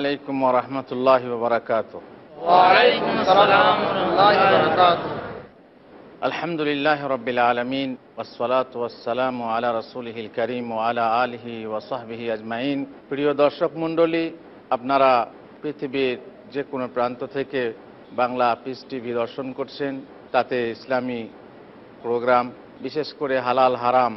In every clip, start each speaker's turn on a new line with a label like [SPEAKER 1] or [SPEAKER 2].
[SPEAKER 1] আলাইকুম রহমতুল্লাহ বরকাত আলহামদুলিল্লাহ রবিল আলমিন ওসলাত ওসালাম আলা রসুলহিল করিম ও আলা আলহি ওসাহবিহি আজমাইন প্রিয় দর্শক মণ্ডলী আপনারা পৃথিবীর যে কোনো প্রান্ত থেকে বাংলা পিস টিভি দর্শন করছেন তাতে ইসলামী প্রোগ্রাম বিশেষ করে হালাল হারাম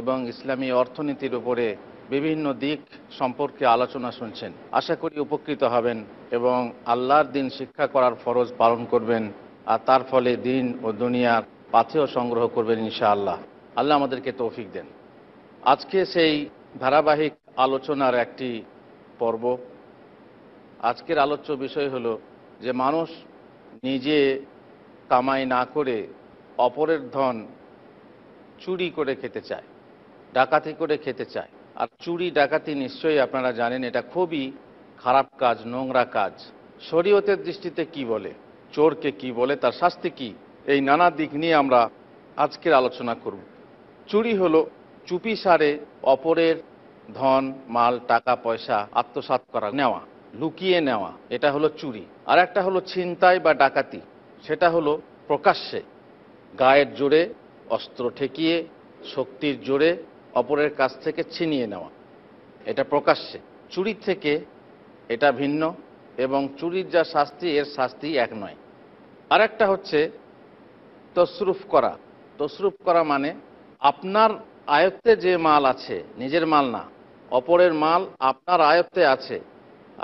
[SPEAKER 1] এবং ইসলামী অর্থনীতির উপরে বিভিন্ন দিক সম্পর্কে আলোচনা শুনছেন আশা করি উপকৃত হবেন এবং আল্লাহর দিন শিক্ষা করার ফরজ পালন করবেন আর তার ফলে দিন ও দুনিয়ার পাথেও সংগ্রহ করবেন ইনশা আল্লাহ আল্লাহ আমাদেরকে তৌফিক দেন আজকে সেই ধারাবাহিক আলোচনার একটি পর্ব আজকের আলোচ্য বিষয় হল যে মানুষ নিজে কামাই না করে অপরের ধন চুরি করে খেতে চায় ডাকাতি করে খেতে চায় আর চুরি ডাকাতি নিশ্চয়ই আপনারা জানেন এটা খুবই খারাপ কাজ নোংরা কাজ শরীয়তের দৃষ্টিতে কি বলে চোরকে কি বলে তার শাস্তি কি এই নানা দিক নিয়ে আমরা আজকের আলোচনা করব চুরি হলো চুপি সারে অপরের ধন মাল টাকা পয়সা আত্মসাত করা নেওয়া লুকিয়ে নেওয়া এটা হলো চুরি আর একটা হলো ছিনতাই বা ডাকাতি সেটা হলো প্রকাশ্যে গায়ের জোরে অস্ত্র ঠেকিয়ে শক্তির জোরে অপরের কাছ থেকে ছিনিয়ে নেওয়া এটা প্রকাশ্যে চুরি থেকে এটা ভিন্ন এবং চুরির যা শাস্তি এর শাস্তি এক নয় আর একটা হচ্ছে তসরুফ করা তসরুফ করা মানে আপনার আয়ত্তে যে মাল আছে নিজের মাল না অপরের মাল আপনার আয়ত্তে আছে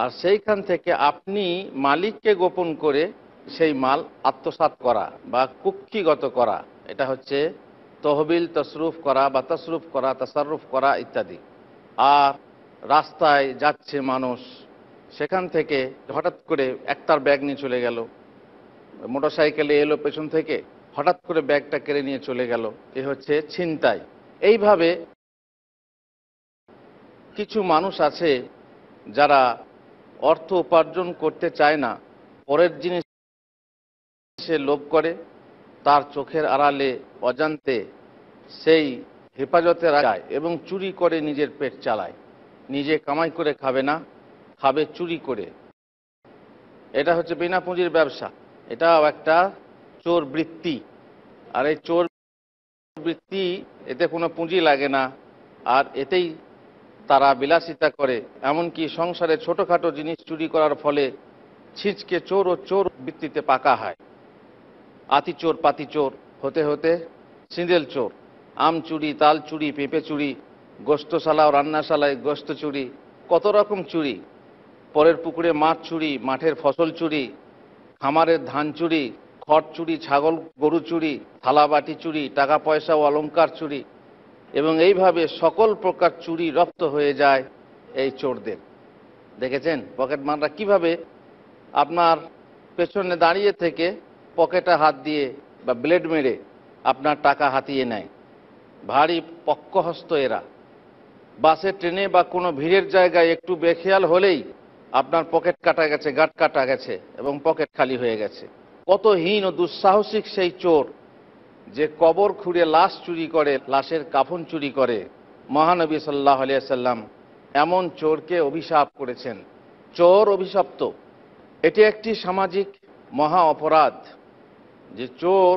[SPEAKER 1] আর সেইখান থেকে আপনি মালিককে গোপন করে সেই মাল আত্মসাত করা বা কুক্ষিগত করা এটা হচ্ছে তহবিল তসরুফ করা বা তসরুফ করা তাসারুফ করা ইত্যাদি আর রাস্তায় যাচ্ছে মানুষ সেখান থেকে হঠাৎ করে একটার ব্যাগ নিয়ে চলে গেল মোটর সাইকেলে এলো পেছন থেকে হঠাৎ করে ব্যাগটা কেড়ে নিয়ে চলে গেল এ হচ্ছে ছিনতাই এইভাবে কিছু মানুষ আছে যারা অর্থ উপার্জন করতে চায় না পরের জিনিস সে লোভ করে তার চোখের আড়ালে অজান্তে সেই হেফাজতে রাখায় এবং চুরি করে নিজের পেট চালায় নিজে কামাই করে খাবে না খাবে চুরি করে এটা হচ্ছে বিনা পুঁজির ব্যবসা এটাও একটা চোর বৃত্তি আর এই চোর বৃত্তি এতে কোনো পুঁজি লাগে না আর এতেই তারা বিলাসিতা করে এমনকি সংসারে ছোটোখাটো জিনিস চুরি করার ফলে ছিচকে চোর ও চোর বৃত্তিতে পাকা হয় আতিচোর পাতিচোর হতে হতে সিঁদেল চোর আম চুরি তাল চুরি পেঁপে চুরি গোস্তশালা ও রান্নাশালায় গোস্ত চুরি কত রকম চুরি পরের পুকুরে মাছ চুরি মাঠের ফসল চুরি খামারের ধান চুরি খড় চুরি ছাগল গরু চুরি থালাবাটি চুরি টাকা পয়সা ও অলঙ্কার চুরি এবং এইভাবে সকল প্রকার চুরি রপ্ত হয়ে যায় এই চোরদের দেখেছেন পকেটমানরা কিভাবে আপনার পেছনে দাঁড়িয়ে থেকে পকেটে হাত দিয়ে বা ব্লেড মেরে আপনার টাকা হাতিয়ে নেয় ভারী পক্কহস্ত এরা বাসে ট্রেনে বা কোনো ভিড়ের জায়গায় একটু বেখেয়াল হলেই আপনার পকেট কাটা গেছে গাট কাটা গেছে এবং পকেট খালি হয়ে গেছে কত হীন ও দুঃসাহসিক সেই চোর যে কবর খুঁড়ে লাশ চুরি করে লাশের কাফন চুরি করে মহানবী সাল্লাহ সাল্লাম এমন চোরকে অভিশাপ করেছেন চোর অভিশপ্ত এটি একটি সামাজিক মহা অপরাধ যে চোর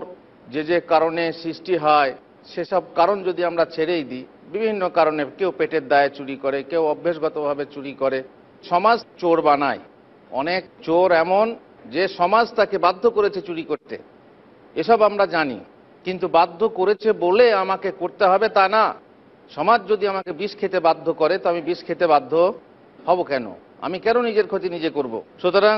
[SPEAKER 1] যে যে কারণে সৃষ্টি হয় সেসব কারণ যদি আমরা ছেড়েই দিই বিভিন্ন কারণে কেউ পেটের দায়ে চুরি করে কেউ অভ্যেসগতভাবে চুরি করে সমাজ চোর বানায় অনেক চোর এমন যে সমাজ তাকে বাধ্য করেছে চুরি করতে এসব আমরা জানি কিন্তু বাধ্য করেছে বলে আমাকে করতে হবে তা না সমাজ যদি আমাকে বিষ খেতে বাধ্য করে তো আমি বিষ খেতে বাধ্য হব কেন আমি কেন নিজের ক্ষতি নিজে করব। সুতরাং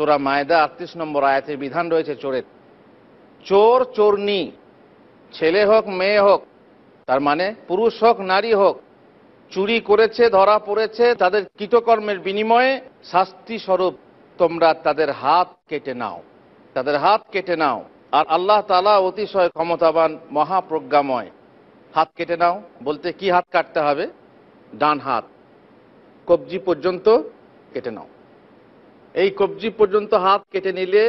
[SPEAKER 1] সোরা মায়দা আটত্রিশ নম্বর আয়াতের বিধান রয়েছে চোরের চোর চোরনি ছেলে হোক মেয়ে হোক তার মানে পুরুষ হোক নারী হোক চুরি করেছে ধরা পড়েছে তাদের কৃতকর্মের বিনিময়ে শাস্তি স্বরূপ তোমরা তাদের হাত কেটে নাও তাদের হাত কেটে নাও আর আল্লাহ তালা অতিশয় ক্ষমতাবান মহাপ্রজ্ঞাময় হাত কেটে নাও বলতে কি হাত কাটতে হবে ডান হাত কবজি পর্যন্ত কেটে নাও এই কবজি পর্যন্ত হাত কেটে নিলে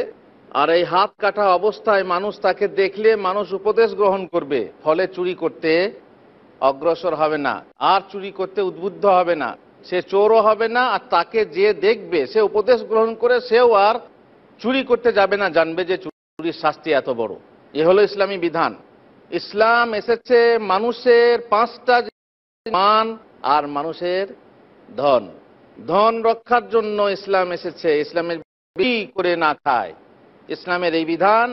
[SPEAKER 1] আর এই হাত কাটা অবস্থায় মানুষ তাকে দেখলে মানুষ উপদেশ গ্রহণ করবে ফলে চুরি করতে অগ্রসর হবে না আর চুরি করতে উদ্বুদ্ধ হবে না সে চোরও হবে না আর তাকে যে দেখবে সে উপদেশ গ্রহণ করে সেও আর চুরি করতে যাবে না জানবে যে চুরির শাস্তি এত বড় এ হলো ইসলামী বিধান ইসলাম এসেছে মানুষের পাঁচটা মান আর মানুষের ধন ধন রক্ষার জন্য ইসলাম এসেছে ইসলামের করে না খায় ইসলামের এই বিধান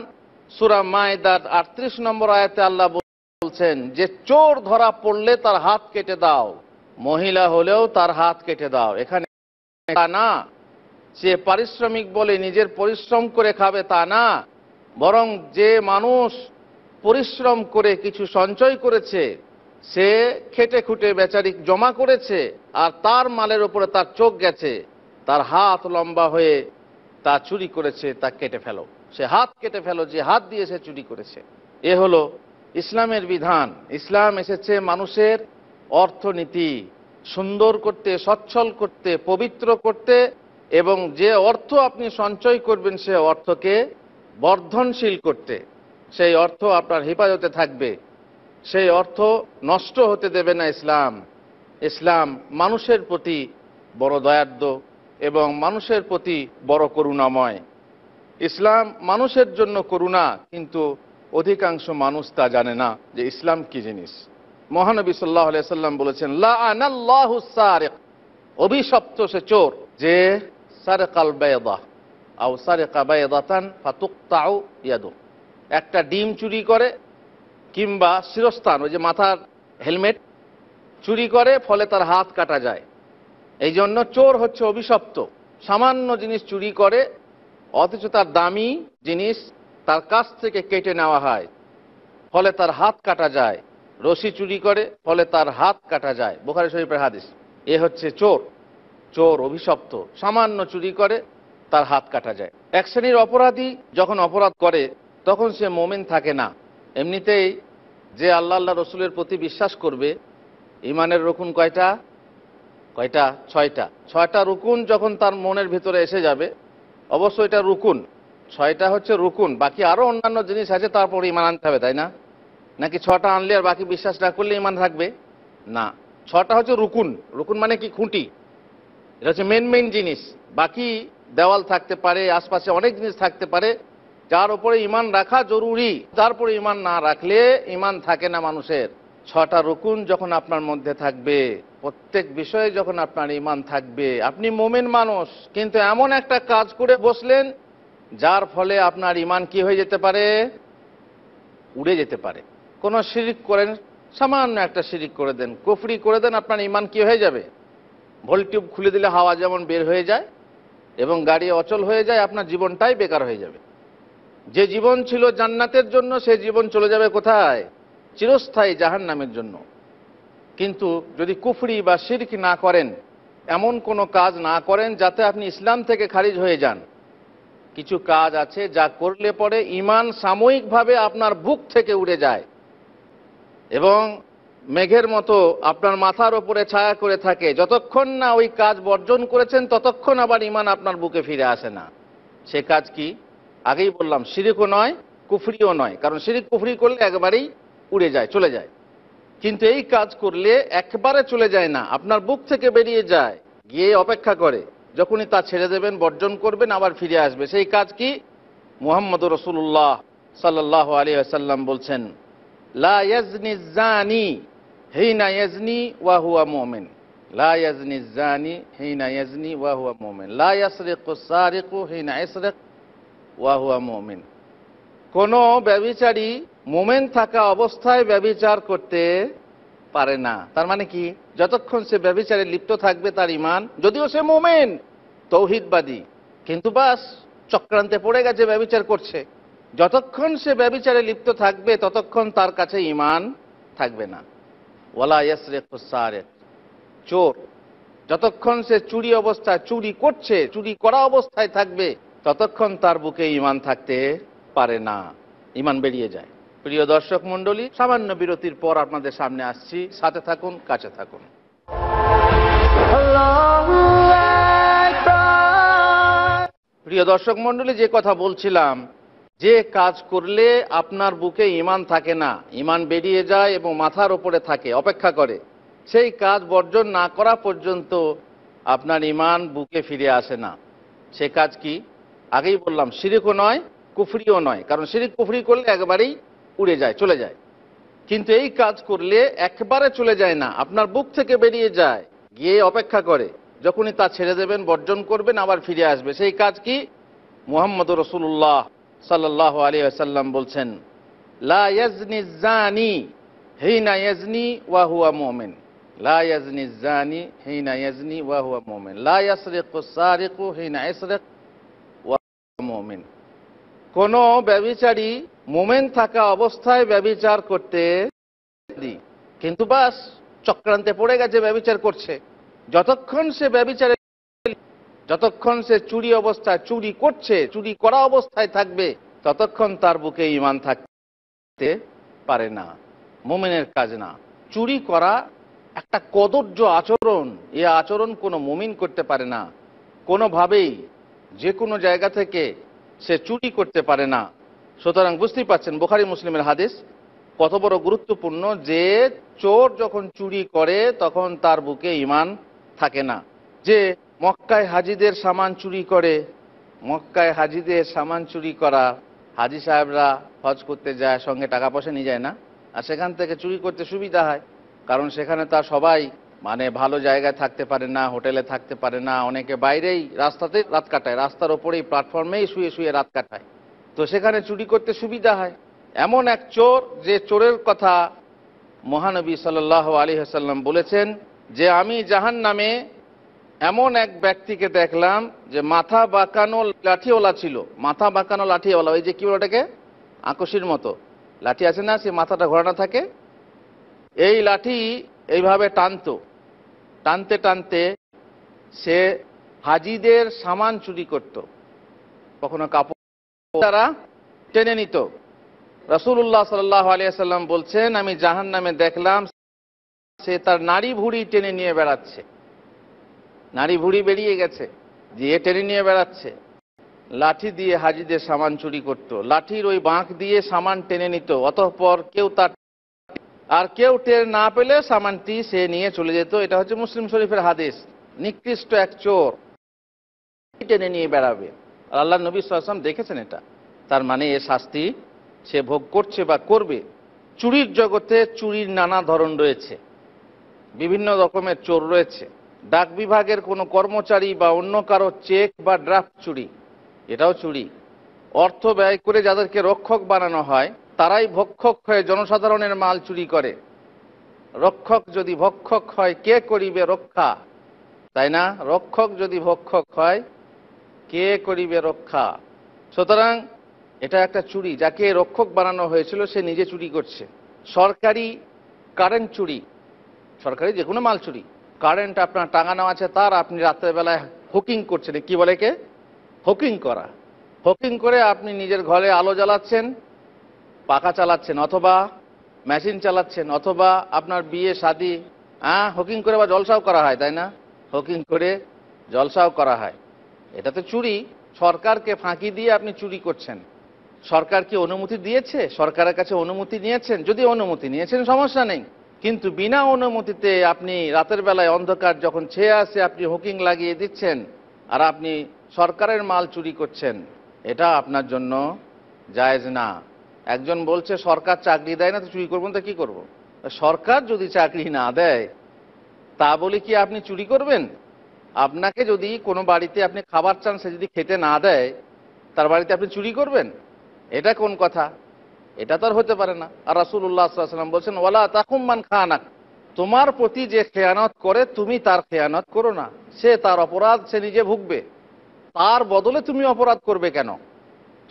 [SPEAKER 1] সুরা মায়দার আটত্রিশ নম্বর আয়াতে আল্লাহ বলছেন যে চোর ধরা পড়লে তার হাত কেটে দাও মহিলা হলেও তার হাত কেটে দাও এখানে না সে পারিশ্রমিক বলে নিজের পরিশ্রম করে খাবে তা না বরং যে মানুষ পরিশ্রম করে কিছু সঞ্চয় করেছে সে খেটে খুটে বেচারি জমা করেছে আর তার মালের ওপরে তার চোখ গেছে তার হাত লম্বা হয়ে তা চুরি করেছে তা কেটে ফেলো সে হাত কেটে ফেলো যে হাত দিয়ে সে চুরি করেছে এ হলো ইসলামের বিধান ইসলাম এসেছে মানুষের অর্থনীতি সুন্দর করতে সচ্ছল করতে পবিত্র করতে এবং যে অর্থ আপনি সঞ্চয় করবেন সে অর্থকে বর্ধনশীল করতে সেই অর্থ আপনার হেফাজতে থাকবে সেই অর্থ নষ্ট হতে দেবে না ইসলাম ইসলাম মানুষের প্রতি বড় দয়ার্দ এবং মানুষের প্রতি বড় করুণাময় ইসলাম মানুষের জন্য করুণা কিন্তু অধিকাংশ মানুষ তা জানে না যে ইসলাম কি জিনিস মহানবী সাল্লাহ সাল্লাম বলেছেন লাহ অভিশপ্ত সে চোর যে সারেকাল বেদাহ আও সারে বেদাতান ফাতুক তাও ইয়াদু একটা ডিম চুরি করে কিংবা শিরস্থান ওই যে মাথার হেলমেট চুরি করে ফলে তার হাত কাটা যায় এই জন্য চোর হচ্ছে অভিশপ্ত সামান্য জিনিস চুরি করে অথচ তার দামি জিনিস তার কাছ থেকে কেটে নেওয়া হয় ফলে তার হাত কাটা যায় রশি চুরি করে ফলে তার হাত কাটা যায় বোখারি শরীফের হাদিস এ হচ্ছে চোর চোর অভিশপ্ত সামান্য চুরি করে তার হাত কাটা যায় এক শ্রেণীর অপরাধী যখন অপরাধ করে তখন সে মোমেন থাকে না এমনিতেই যে আল্লাহ আল্লাহ রসুলের প্রতি বিশ্বাস করবে ইমানের রকুন কয়টা কয়টা ছয়টা ছয়টা রুকুন যখন তার মনের ভিতরে এসে যাবে অবশ্য এটা রুকুন ছয়টা হচ্ছে রুকুন বাকি আরও অন্যান্য জিনিস আছে তারপরে ইমান আনতে হবে তাই না নাকি ছটা আনলে আর বাকি বিশ্বাস না করলে ইমান থাকবে না ছটা হচ্ছে রুকুন রুকুন মানে কি খুঁটি এটা হচ্ছে মেন মেন জিনিস বাকি দেওয়াল থাকতে পারে আশপাশে অনেক জিনিস থাকতে পারে যার উপরে ইমান রাখা জরুরি তার উপরে ইমান না রাখলে ইমান থাকে না মানুষের ছটা রকুন যখন আপনার মধ্যে থাকবে প্রত্যেক বিষয়ে যখন আপনার ইমান থাকবে আপনি মোমেন মানুষ কিন্তু এমন একটা কাজ করে বসলেন যার ফলে আপনার ইমান কি হয়ে যেতে পারে উড়ে যেতে পারে কোনো শিরিক করেন সামান্য একটা সিরিক করে দেন কুফরি করে দেন আপনার ইমান কি হয়ে যাবে ভোল্টিউব খুলে দিলে হাওয়া যেমন বের হয়ে যায় এবং গাড়ি অচল হয়ে যায় আপনার জীবনটাই বেকার হয়ে যাবে যে জীবন ছিল জান্নাতের জন্য সে জীবন চলে যাবে কোথায় চিরস্থায়ী জাহান নামের জন্য কিন্তু যদি কুফরি বা শিরক না করেন এমন কোনো কাজ না করেন যাতে আপনি ইসলাম থেকে খারিজ হয়ে যান কিছু কাজ আছে যা করলে পরে ইমান সাময়িকভাবে আপনার বুক থেকে উড়ে যায় এবং মেঘের মতো আপনার মাথার ওপরে ছায়া করে থাকে যতক্ষণ না ওই কাজ বর্জন করেছেন ততক্ষণ আবার ইমান আপনার বুকে ফিরে আসে না সে কাজ কি আগেই বললাম সিরিকও নয় কুফরিও নয় কারণ সিরিক কুফরি করলে একবারেই উড়ে যায় চলে যায় কিন্তু এই কাজ করলে একবারে চলে যায় না আপনার বুক থেকে বেরিয়ে যায় গিয়ে অপেক্ষা করে যখনই তা ছেড়ে দেবেন বর্জন করবেন আবার ফিরে আসবে সেই কাজ কি মোহাম্মদ রসুল্লাহ সাল্লাহ আলী আসাল্লাম বলছেন লাজনি হেইনা ইয়াজনি ওয়াহুয়া মোমেন লাজনি জানি হেইনা ওয়াহুয়া মোমেন লাসরেক সারেক হেইনা ওয়াহুয়া মমিন কোন ব্যবিচারী মোমেন থাকা অবস্থায় ব্যবিচার করতে পারে না তার মানে কি যতক্ষণ সে ব্যবিচারে লিপ্ত থাকবে তার ইমান যদিও সে মোমেন তৌহিদবাদী কিন্তু বাস চক্রান্তে পড়ে গেছে ব্যবিচার করছে যতক্ষণ সে ব্যবিচারে লিপ্ত থাকবে ততক্ষণ তার কাছে ইমান থাকবে না ওলা ইয়াসরে খুসারে চোর যতক্ষণ সে চুরি অবস্থায় চুরি করছে চুরি করা অবস্থায় থাকবে ততক্ষণ তার বুকে ইমান থাকতে পারে না ইমান বেরিয়ে যায় প্রিয় দর্শক মন্ডলী সামান্য বিরতির পর আপনাদের সামনে আসছি সাথে থাকুন কাছে থাকুন প্রিয় দর্শক মন্ডলী যে কথা বলছিলাম যে কাজ করলে আপনার বুকে ইমান থাকে না ইমান বেরিয়ে যায় এবং মাথার ওপরে থাকে অপেক্ষা করে সেই কাজ বর্জন না করা পর্যন্ত আপনার ইমান বুকে ফিরে আসে না সে কাজ কি আগেই বললাম সিরিকও নয় কুফরিও নয় কারণ শিরিক কুফরি করলে একবারেই উড়ে যায় চলে যায় কিন্তু এই কাজ করলে একবারে চলে যায় না আপনার বুক থেকে বেরিয়ে যায় গিয়ে অপেক্ষা করে যখনই তা ছেড়ে দেবেন বর্জন করবেন আবার ফিরে আসবে সেই কাজ কি মোহাম্মদ রসুল্লাহ সাল্লাহ আলী আসাল্লাম বলছেন লাজনি হে ইয়াজনি ওয়াহুয়া মোমেন লাজনি জানি হিনা ইয়াজনি ওয়াহুয়া মোমেন লাসরেক সারেক হিনা এসরেক মমিন কোন ব্যবিচারী মোমেন থাকা অবস্থায় ব্যবিচার করতে কিন্তু বাস চক্রান্তে পড়ে গেছে ব্যবিচার করছে যতক্ষণ সে ব্যবিচারে যতক্ষণ সে চুরি অবস্থায় চুরি করছে চুরি করা অবস্থায় থাকবে ততক্ষণ তার বুকে ইমান থাকতে পারে না মোমেনের কাজ না চুরি করা একটা কদর্য আচরণ এ আচরণ কোনো মোমিন করতে পারে না কোনোভাবেই যে কোনো জায়গা থেকে সে চুরি করতে পারে না সুতরাং বুঝতেই পাচ্ছেন বোখারি মুসলিমের হাদিস কত বড় গুরুত্বপূর্ণ যে চোর যখন চুরি করে তখন তার বুকে ইমান থাকে না যে মক্কায় হাজিদের সামান চুরি করে মক্কায় হাজিদের সামান চুরি করা হাজি সাহেবরা হজ করতে যায় সঙ্গে টাকা পয়সা নিয়ে যায় না আর সেখান থেকে চুরি করতে সুবিধা হয় কারণ সেখানে তার সবাই মানে ভালো জায়গায় থাকতে পারে না হোটেলে থাকতে পারে না অনেকে বাইরেই রাস্তাতে রাত কাটায় রাস্তার ওপরেই প্ল্যাটফর্মেই শুয়ে শুয়ে রাত কাটায় তো সেখানে চুরি করতে সুবিধা হয় এমন এক চোর যে চোরের কথা মহানবী সাল আলী হাসাল্লাম বলেছেন যে আমি জাহান নামে এমন এক ব্যক্তিকে দেখলাম যে মাথা বাঁকানো লাঠিওয়ালা ছিল মাথা বাঁকানো লাঠিওয়ালা ওই যে কি ওটাকে আকশির মতো লাঠি আছে না সে মাথাটা ঘোরানো থাকে এই লাঠি এইভাবে টানতো টানতে টানতে সে হাজিদের সামান চুরি করত কখনো কাপড় তারা টেনে নিত রসুল্লাহ সাল্লাহ আলিয়াল্লাম বলছেন আমি জাহান নামে দেখলাম সে তার নারী ভুড়ি টেনে নিয়ে বেড়াচ্ছে নারী ভুড়ি বেরিয়ে গেছে দিয়ে টেনে নিয়ে বেড়াচ্ছে লাঠি দিয়ে হাজিদের সামান চুরি করত লাঠির ওই বাঁক দিয়ে সামান টেনে নিত অতঃপর কেউ তার আর কেউ টের না পেলে সামানটি সে নিয়ে চলে যেত এটা হচ্ছে মুসলিম শরীফের হাদিস নিকৃষ্ট এক চোর টেনে নিয়ে বেড়াবে আর আল্লাহ নবী সাল্লাম দেখেছেন এটা তার মানে এ শাস্তি সে ভোগ করছে বা করবে চুরির জগতে চুরির নানা ধরন রয়েছে বিভিন্ন রকমের চোর রয়েছে ডাক বিভাগের কোনো কর্মচারী বা অন্য কারো চেক বা ড্রাফট চুরি এটাও চুরি অর্থ ব্যয় করে যাদেরকে রক্ষক বানানো হয় তারাই ভক্ষক হয়ে জনসাধারণের মাল চুরি করে রক্ষক যদি ভক্ষক হয় কে করিবে রক্ষা তাই না রক্ষক যদি ভক্ষক হয় কে করিবে রক্ষা সুতরাং এটা একটা চুরি যাকে রক্ষক বানানো হয়েছিল সে নিজে চুরি করছে সরকারি কারেন্ট চুরি সরকারি যে কোনো মাল চুরি কারেন্ট আপনার টাঙানো আছে তার আপনি রাত্রেবেলায় হুকিং করছেন কি বলে কে হুকিং করা হুকিং করে আপনি নিজের ঘরে আলো জ্বালাচ্ছেন পাকা চালাচ্ছেন অথবা মেশিন চালাচ্ছেন অথবা আপনার বিয়ে শাদি হ্যাঁ হকিং করে বা জলসাও করা হয় তাই না হকিং করে জলসাও করা হয় এটা তো চুরি সরকারকে ফাঁকি দিয়ে আপনি চুরি করছেন সরকার কি অনুমতি দিয়েছে সরকারের কাছে অনুমতি নিয়েছেন যদি অনুমতি নিয়েছেন সমস্যা নেই কিন্তু বিনা অনুমতিতে আপনি রাতের বেলায় অন্ধকার যখন ছেয়ে আসে আপনি হুকিং লাগিয়ে দিচ্ছেন আর আপনি সরকারের মাল চুরি করছেন এটা আপনার জন্য জায়জ না একজন বলছে সরকার চাকরি দেয় না তো চুরি করবেন তো কী করব সরকার যদি চাকরি না দেয় তা বলে কি আপনি চুরি করবেন আপনাকে যদি কোনো বাড়িতে আপনি খাবার চান সে যদি খেতে না দেয় তার বাড়িতে আপনি চুরি করবেন এটা কোন কথা এটা তো আর হতে পারে না আর উল্লাহ সাল্লাম বলছেন ওলা তাকুম্মান খানাক তোমার প্রতি যে খেয়ানত করে তুমি তার খেয়ানত করো না সে তার অপরাধ সে নিজে ভুগবে তার বদলে তুমি অপরাধ করবে কেন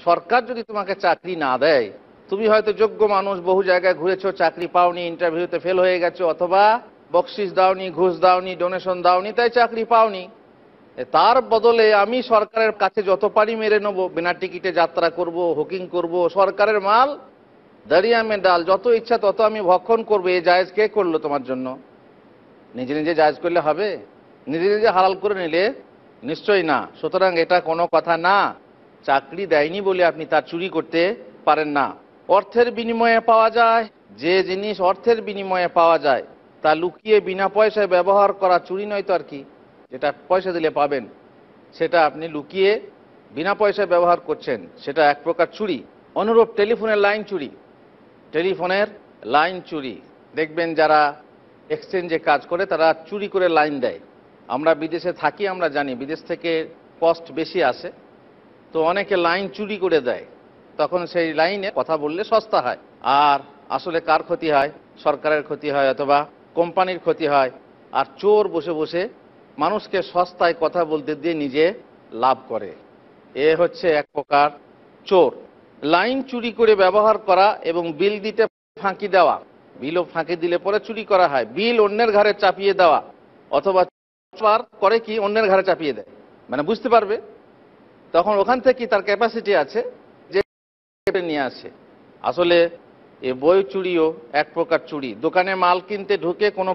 [SPEAKER 1] সরকার যদি তোমাকে চাকরি না দেয় তুমি হয়তো যোগ্য মানুষ বহু জায়গায় ঘুরেছো চাকরি পাওনি ইন্টারভিউতে ফেল হয়ে গেছো অথবা বকশিস দাওনি ঘুষ দাওনি ডোনেশন দাওনি তাই চাকরি পাওনি তার বদলে আমি সরকারের কাছে যত পারি মেরে নেবো বিনা টিকিটে যাত্রা করব হুকিং করব সরকারের মাল আমি ডাল যত ইচ্ছা তত আমি ভক্ষণ করবো এই জায়জ কে করলো তোমার জন্য নিজে নিজে জায়জ করলে হবে নিজে নিজে হালাল করে নিলে নিশ্চয়ই না সুতরাং এটা কোনো কথা না চাকরি দেয়নি বলে আপনি তার চুরি করতে পারেন না অর্থের বিনিময়ে পাওয়া যায় যে জিনিস অর্থের বিনিময়ে পাওয়া যায় তা লুকিয়ে বিনা পয়সায় ব্যবহার করা চুরি নয় তো আর কি যেটা পয়সা দিলে পাবেন সেটা আপনি লুকিয়ে বিনা পয়সায় ব্যবহার করছেন সেটা এক প্রকার চুরি অনুরূপ টেলিফোনের লাইন চুরি টেলিফোনের লাইন চুরি দেখবেন যারা এক্সচেঞ্জে কাজ করে তারা চুরি করে লাইন দেয় আমরা বিদেশে থাকি আমরা জানি বিদেশ থেকে কস্ট বেশি আসে তো অনেকে লাইন চুরি করে দেয় তখন সেই লাইনে কথা বললে সস্তা হয় আর আসলে কার ক্ষতি হয় সরকারের ক্ষতি হয় অথবা কোম্পানির ক্ষতি হয় আর চোর বসে বসে মানুষকে সস্তায় কথা বলতে দিয়ে নিজে লাভ করে এ হচ্ছে এক প্রকার চোর লাইন চুরি করে ব্যবহার করা এবং বিল দিতে ফাঁকি দেওয়া বিলও ফাঁকি দিলে পরে চুরি করা হয় বিল অন্যের ঘরে চাপিয়ে দেওয়া অথবা চোর করে কি অন্যের ঘরে চাপিয়ে দেয় মানে বুঝতে পারবে তখন ওখান থেকে তার ক্যাপাসিটি আছে কেটে নিয়ে আসে আসলে এ বই চুরিও এক প্রকার চুরি দোকানে মাল কিনতে ঢুকে কোনো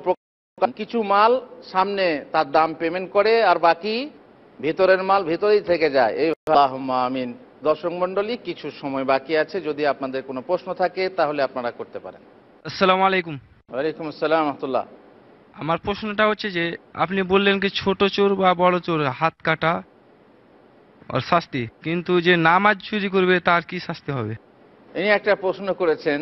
[SPEAKER 1] কিছু মাল সামনে তার দাম পেমেন্ট করে আর বাকি ভিতরের মাল ভিতরেই থেকে যায় এই আমিন দর্শক মন্ডলী কিছু সময় বাকি আছে যদি আপনাদের কোনো প্রশ্ন থাকে তাহলে আপনারা করতে পারেন আসসালামু আলাইকুম ওয়ালাইকুম আসসালাম রহমতুল্লাহ আমার প্রশ্নটা হচ্ছে যে আপনি বললেন কি ছোট চোর বা বড় চোর হাত কাটা শাস্তি কিন্তু যে নামাজ চুরি করবে তার কি শাস্তি হবে ইনি একটা প্রশ্ন করেছেন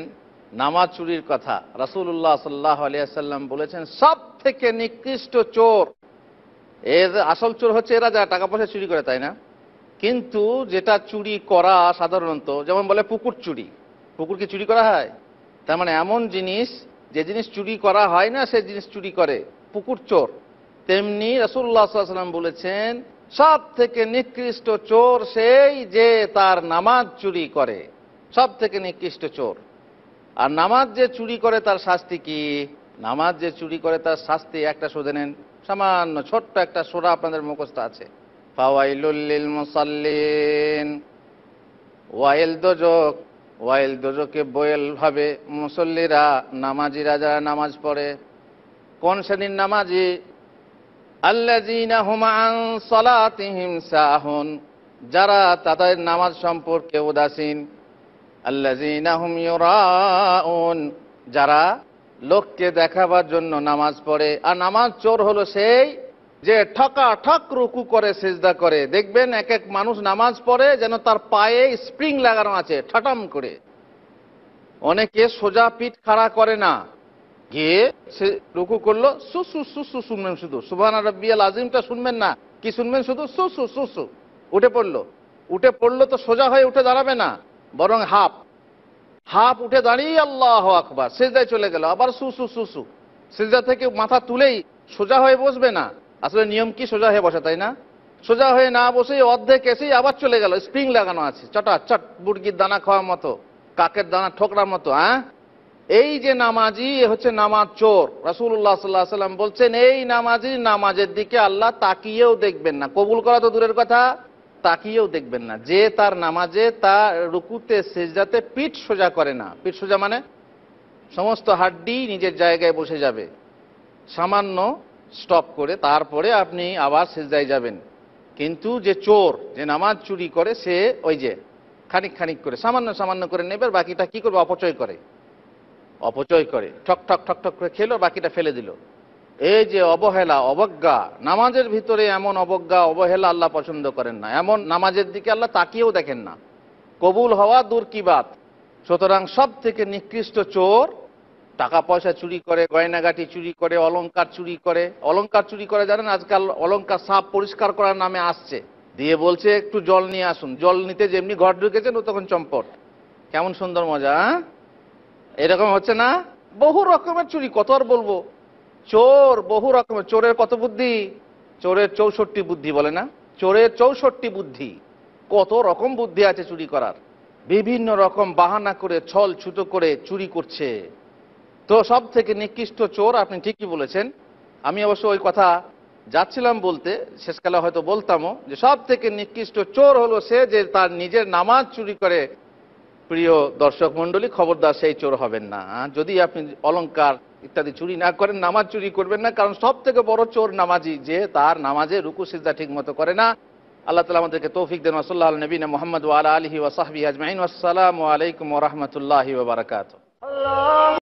[SPEAKER 1] নামাজ চুরির কথা রাসুল্লাহ সাল্লাহ আলিয়াল্লাম বলেছেন সব থেকে নিকৃষ্ট চোর এর আসল চোর হচ্ছে এরা যারা টাকা পয়সা চুরি করে তাই না কিন্তু যেটা চুরি করা সাধারণত যেমন বলে পুকুর চুরি পুকুর কি চুরি করা হয় তার মানে এমন জিনিস যে জিনিস চুরি করা হয় না সে জিনিস চুরি করে পুকুর চোর তেমনি রসুল্লাহ সাল্লাম বলেছেন সব থেকে নিকৃষ্ট চোর সেই যে তার নামাজ চুরি করে সব থেকে নিকৃষ্ট চোর আর নামাজ যে চুরি করে তার শাস্তি কি নামাজ যে চুরি করে তার শাস্তি একটা শোধে নেন সামান্য ছোট্ট একটা সোরা আপনাদের মুখস্থ আছে মুসাল্লিন ওয়াইল দোজক ওয়াইল দোজকে বয়েল ভাবে মুসল্লিরা নামাজিরা যারা নামাজ পড়ে কোন শ্রেণীর নামাজি সাহুন যারা তাদের নামাজ সম্পর্কে উদাসীন আল্লাহ যারা লোককে দেখাবার জন্য নামাজ পড়ে আর নামাজ চোর হলো সেই যে ঠকা ঠক রুকু করে সেজদা করে দেখবেন এক এক মানুষ নামাজ পড়ে যেন তার পায়ে স্প্রিং লাগানো আছে ঠাটাম করে অনেকে সোজা পিঠ খাড়া করে না গিয়ে সে রুকু করলো সুসু সুসু শুনবেন শুধু সুভানা রব্বিয়াল আজিমটা শুনবেন না কি শুনবেন শুধু সুসু সুসু উঠে পড়লো উঠে পড়লো তো সোজা হয়ে উঠে দাঁড়াবে না বরং হাফ হাফ উঠে দাঁড়িয়ে আল্লাহ আকবার সেজদায় চলে গেল আবার সুসু সুসু সেজদা থেকে মাথা তুলেই সোজা হয়ে বসবে না আসলে নিয়ম কি সোজা হয়ে বসে তাই না সোজা হয়ে না বসেই অর্ধেক এসেই আবার চলে গেল স্প্রিং লাগানো আছে চটা চট মুরগির দানা খাওয়ার মতো কাকের দানা ঠোকরার মতো হ্যাঁ এই যে নামাজি হচ্ছে নামাজ চোর রাসুল্লাহ সাল্লাহ সাল্লাম বলছেন এই নামাজি নামাজের দিকে আল্লাহ তাকিয়েও দেখবেন না কবুল করা তো দূরের কথা তাকিয়েও দেখবেন না যে তার নামাজে তা রুকুতে সেজদাতে পিঠ সোজা করে না পিঠ সোজা মানে সমস্ত হাড্ডি নিজের জায়গায় বসে যাবে সামান্য স্টপ করে তারপরে আপনি আবার সেজদায় যাবেন কিন্তু যে চোর যে নামাজ চুরি করে সে ওই যে খানিক খানিক করে সামান্য সামান্য করে নেবে বাকিটা কি করবে অপচয় করে অপচয় করে ঠক ঠক ঠক ঠক করে খেলো বাকিটা ফেলে দিল এই যে অবহেলা অবজ্ঞা নামাজের ভিতরে এমন অবজ্ঞা অবহেলা আল্লাহ পছন্দ করেন না এমন নামাজের দিকে আল্লাহ তাকিয়েও দেখেন না কবুল হওয়া দূর কি বাত সুতরাং সব থেকে নিকৃষ্ট চোর টাকা পয়সা চুরি করে গয়নাগাটি চুরি করে অলঙ্কার চুরি করে অলঙ্কার চুরি করে জানেন আজকাল অলঙ্কার সাপ পরিষ্কার করার নামে আসছে দিয়ে বলছে একটু জল নিয়ে আসুন জল নিতে যেমনি ঘর ঢুকেছেন ও তখন চম্পট কেমন সুন্দর মজা হ্যাঁ এরকম হচ্ছে না বহু রকমের চুরি কত আর বলবো চোর বহু রকমের চোরের কত বুদ্ধি চোরের চৌষট্টি বুদ্ধি বলে না চোরের চৌষট্টি বুদ্ধি কত রকম বুদ্ধি আছে চুরি করার বিভিন্ন রকম বাহানা করে ছল ছুটো করে চুরি করছে তো সব থেকে নিকৃষ্ট চোর আপনি ঠিকই বলেছেন আমি অবশ্য ওই কথা যাচ্ছিলাম বলতে শেষকালে হয়তো বলতামও যে সব থেকে নিকৃষ্ট চোর হলো সে যে তার নিজের নামাজ চুরি করে প্রিয় দর্শক মন্ডলী খবরদার সেই চোর হবেন না যদি আপনি অলঙ্কার ইত্যাদি চুরি না করেন নামাজ চুরি করবেন না কারণ সব থেকে বড় চোর নামাজি যে তার নামাজে রুকু সিজা ঠিক মতো করে না আল্লাহ তালা আমাদেরকে তৌফিক দেন ওসল্লাহ নবীন মোহাম্মদ ওয়ালা আলহি ওসাহবি আজমাইন আসসালামু আলাইকুম রহমতুল্লাহি